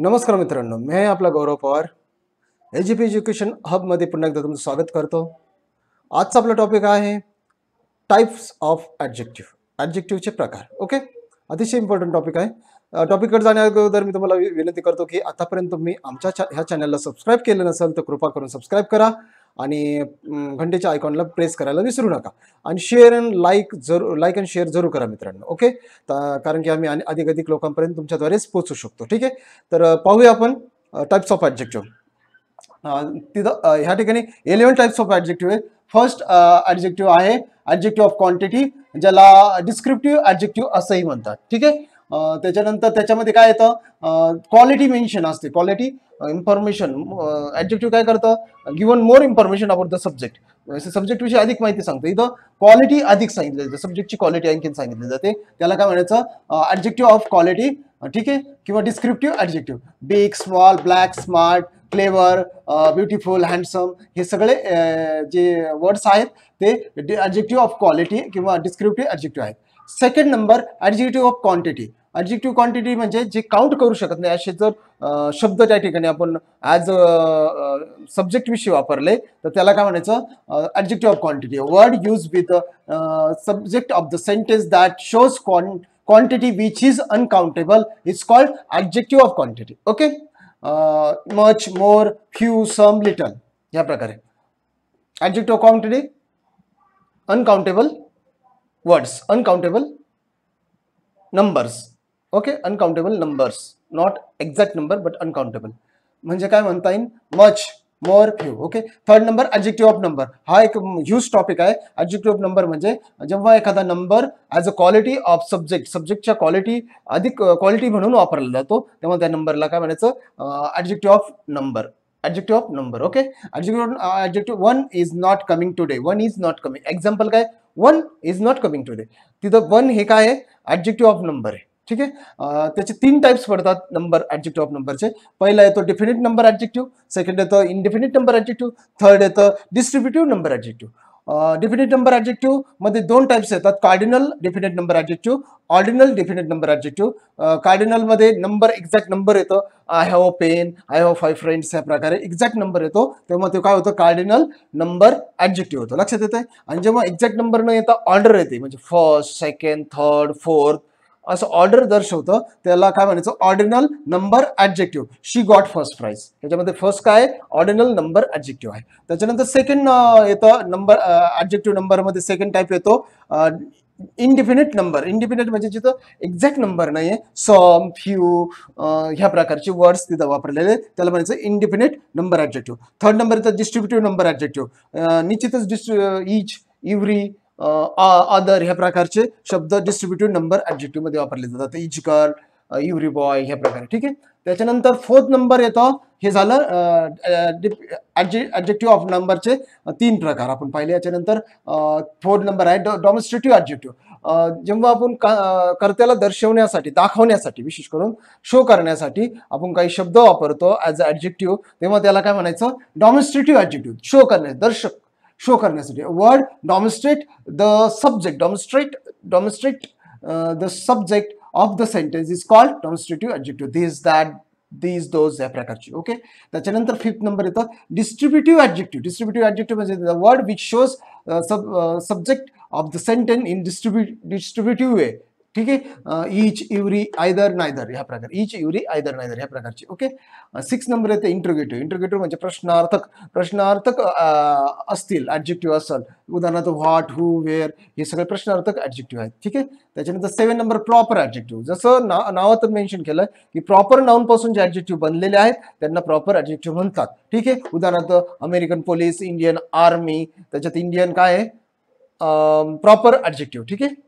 नमस्कार मित्रांनो मी आहे आपला Gaurav Pawar G P education हबमध्ये पुन्हा एकदा तुमचं स्वागत करतो आजचा आपला टॉपिक आहे टाईप्स ऑफ ॲडजेक्टिव्ह ॲडजेक्टिव्हचे प्रकार ओके अतिशय इम्पॉर्टंट टॉपिक आहे टॉपिककडे जाण्याअगोदर मी तुम्हाला विनंती करतो की आतापर्यंत तुम्ही आमच्या ह्या चॅनलला सबस्क्राईब केलं नसेल तर कृपा करून सबस्क्राईब करा आणि घंटेच्या आयकॉनला प्रेस करायला विसरू नका आणि शेअर अँड लाईक जरूर लाईक अँड शेअर जरूर करा मित्रांनो ओके कारण की आम्ही अधिक अधिक लोकांपर्यंत तुमच्याद्वारेच पोचू शकतो ठीक आहे तर पाहूया आपण टाईप्स ऑफ ॲडजेक्टिव्ह तिथं ह्या ठिकाणी इलेवन टाईप्स ऑफ ॲडजेक्टिव्ह आहे फर्स्ट ॲडजेक्टिव्ह आहे ॲडजेक्टिव्ह ऑफ क्वांटिटी ज्याला डिस्क्रिप्टिव्ह ॲडजेक्टिव्ह असंही म्हणतात ठीक आहे त्याच्यानंतर त्याच्यामध्ये काय येतं क्वालिटी मेन्शन असते क्वालिटी इन्फॉर्मेशन ॲडजेक्टिव्ह काय करतं given more information about the subject subject विषयी अधिक माहिती सांगतो इथं क्वालिटी अधिक सांगितली जाते सब्जेक्टची क्वालिटी आणखीन सांगितली जाते त्याला काय म्हणायचं ॲडजेक्टिव्ह ऑफ क्वालिटी ठीक आहे किंवा descriptive adjective big small black smart clever beautiful handsome हे सगळे जे वर्ड्स आहेत ते ॲडजेक्टिव्ह ऑफ क्वालिटी किंवा डिस्क्रिप्टिव्ह ॲडजेक्टिव्ह आहेत second number adjective of quantity adjective quantity म्हणजे जे काउंट करू शकत नाही असे जर शब्द त्या ठिकाणी आपण ॲज अ सब्जेक्ट विषयी वापरले तर त्याला काय म्हणायचं adjective of quantity word use with subject of the sentence that shows quantity quantity which is uncountable is called adjective of quantity okay much more few some little या प्रकारे adjective of quantity uncountable words uncountable numbers okay uncountable numbers not exact number but uncountable म्हणजे काय म्हणता येईल much more few okay third number adjective of number हा एक huge topic आहे adjective of number म्हणजे जेव्हा एखादा number as a quality of subject सब्जेक्टच्या क्वालिटी अधिक क्वालिटी म्हणून वापरला जातो तेव्हा त्या नंबरला काय म्हणायचं adjective of number adjective of number okay adjective one is not coming today one is not coming example काय one is not coming today तिथं वन हे काय आहे ॲडजेक्टिव्ह ऑफ नंबर आहे ठीक आहे त्याचे तीन टाईप्स पडतात नंबर ऍडजेक्टिव्ह ऑफ नंबरचे पहिला येतो डिफिनिट नंबर ऍडजेक्टिव्ह सेकंड येतो इनडेफिनेट नंबर ऍडजेक्टिव्ह थर्ड येतो distributive number adjective definite number adjective मध्ये दोन टाईप्स येतात cardinal definite number adjective ordinal definite number cardinal कार्डिनलमध्ये नंबर एक्झॅक्ट नंबर येतो I have a pen I have five friends या प्रकारे exact number येतो तेव्हा ते काय होतं कार्डिनल नंबर ॲडजेक्टिव्ह होतो लक्षात येतं आणि जेव्हा एक्झॅक्ट नंबर न येता ऑर्डर येते म्हणजे फर्स्ट सेकंड थर्ड फोर्थ असं ऑर्डर दर्शवतं त्याला काय म्हणायचं ordinal number adjective she got first prize त्याच्यामध्ये फर्स्ट काय ऑर्डिनल नंबर ॲडजेक्टिव्ह आहे त्याच्यानंतर सेकंड येतं नंबर ॲडजेक्टिव्ह नंबरमध्ये सेकंड टाईप येतो इनडिफिनिट नंबर इंडिफिनिट म्हणजे जिथं एक्झॅक्ट नंबर नाही आहे सॉम फ्यू ह्या प्रकारचे वर्ड्स तिथं वापरलेले त्याला म्हणायचं indefinite number objective third number येतं डिस्ट्रीब्युटिव्ह नंबर ऍब्जेक्टिव्ह निश्चितच डिस्ट्री इच इव्हरी अदर ह्या प्रकारचे शब्द डिस्ट्रीब्युटिव्ह नंबर ऍब्जेक्टिव्ह मध्ये वापरले जातात इजिकल युरी बॉय ह्या प्रकारे ठीक आहे त्याच्यानंतर फोर्थ नंबर येतो हे झालं ॲडजेक्टिव्ह ऑफ नंबरचे तीन प्रकार आपण पाहिले याच्यानंतर फोर्थ नंबर आहे डॉ डॉमेस्ट्रेटिव्ह जेव्हा आपण कर्त्याला दर्शवण्यासाठी दाखवण्यासाठी विशेष करून शो करण्यासाठी आपण काही शब्द वापरतो ॲज अ ॲडजेक्टिव्ह तेव्हा त्याला काय म्हणायचं डॉमिस्ट्रेटिव्ह ॲडजेक्टिव्ह शो करण्या दर्शक शो करण्यासाठी word demonstrate the subject demonstrate demonstrate the subject of the sentence is called demonstrative objective this that these those या प्रकारची ओके त्याच्यानंतर फिफ्थ नंबर येतो डिस्ट्रीब्युटिव्ह ॲडजेक्टिव्ह डिस्ट्रीब्युटिव्ह ऍब्जेक्टिव्ह म्हणजे the word which shows sub subject of the sentence in distributive distributive way ठीक आहे इच इव्हरी either neither ह्या प्रकार इच इव्हरी either neither ह्या प्रकारची ओके सिक्स नंबर येते इंटरोगेटिव्ह इंटरोगेटिव्ह म्हणजे प्रश्नार्थक प्रश्नार्थक असतील ऍडजेक्टिव्ह असेल उदाहरणार्थ व्हॉट हू वेअर हे सगळे प्रश्नार्थक ऍडजेक्टिव्ह आहेत ठीक आहे त्याच्यानंतर सेवन नंबर प्रॉपर ऍडजेक्टिव्ह जसं ना नावात मेन्शन केलं की प्रॉपर नाऊनपासून जे ऍडजेक्टिव्ह बनलेले आहेत त्यांना प्रॉपर ऍडजेक्टिव्ह म्हणतात ठीक आहे उदाहरणार्थ अमेरिकन पोलीस इंडियन आर्मी त्याच्यात इंडियन काय आहे प्रॉपर ऍडजेक्टिव्ह ठीक आहे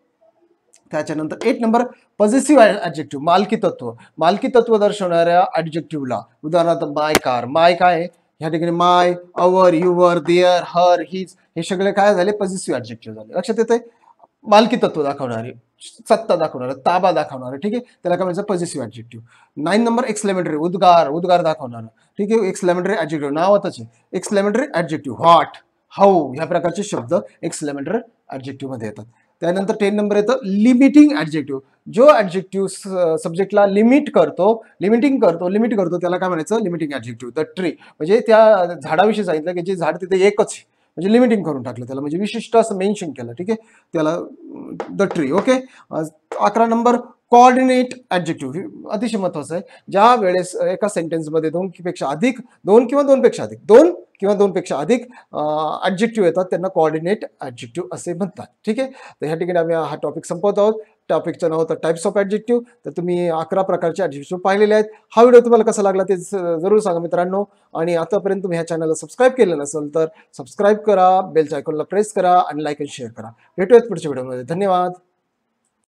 त्याच्यानंतर एक नंबर पॉझिटिव्ह ऍडजेक्टिव्ह मालकी तत्व मालकी तत्व दर्शवणाऱ्या ॲडजेक्टिव्हला उदाहरणार्थ माय कार माय काय ह्या ठिकाणी my our your their her his हे सगळे काय झाले पॉझिटिव्ह ॲडजेक्टिव्ह झाले लक्षात येते मालकी तत्व दाखवणारे सत्ता दाखवणारे ताबा दाखवणारे ठीक आहे त्याला काय म्हणायचं positive adjective nine number exclamatory उद्गार उद्गार दाखवणारा ठीक आहे एक्सलेमेंटरी ऍडजेक्टिव्ह नावातच आहे एक्सलेमेंटरी ऍडजेक्टिव्ह व्हॉट हाऊ ह्या प्रकारचे शब्द एक्सलेमेंटरी मध्ये येतात त्यानंतर टेन नंबर येतं लिमिटिंग ॲडजेक्टिव्ह जो ॲडजेक्टिव्ह सब्जेक्टला लिमिट करतो लिमिटिंग करतो लिमिट करतो त्याला काय म्हणायचं लिमिटिंग ॲडजेक्टिव्ह द ट्री म्हणजे त्या झाडाविषयी सांगितलं की जे झाड तिथे एकच म्हणजे लिमिटिंग करून टाकलं त्याला म्हणजे विशिष्ट असं मेन्शन केलं ठीक आहे त्याला द ट्री ओके अकरा नंबर कॉर्डिनेट ॲडजेक्टिव्ह अतिशय महत्त्वाचं आहे ज्या वेळेस एका सेंटेन्समध्ये दोन पेक्षा अधिक दोन किंवा दोनपेक्षा अधिक दोन किंवा दोनपेक्षा अधिक ॲडजेक्टिव्ह येतात त्यांना कॉर्डिनेट ॲडजेक्टिव्ह असे म्हणतात ठीक आहे तर ह्या ठिकाणी आम्ही हा टॉपिक संपवत आहोत टॉपिकचं नाव होतं टाईप्स ऑफ ॲडजेक्टिव्ह तर तुम्ही अकरा प्रकारचे ॲडजेक्टिव्ह पाहिलेले आहेत हा व्हिडिओ तुम्हाला कसा लागला ते जरूर सांगा मित्रांनो आणि आतापर्यंत तुम्ही ह्या चॅनलला सबस्क्राईब केलं नसेल तर सबस्क्राईब करा बेलच्या आयकॉनला प्रेस करा आणि लाईक अँड शेअर करा भेटूयात पुढच्या व्हिडिओमध्ये धन्यवाद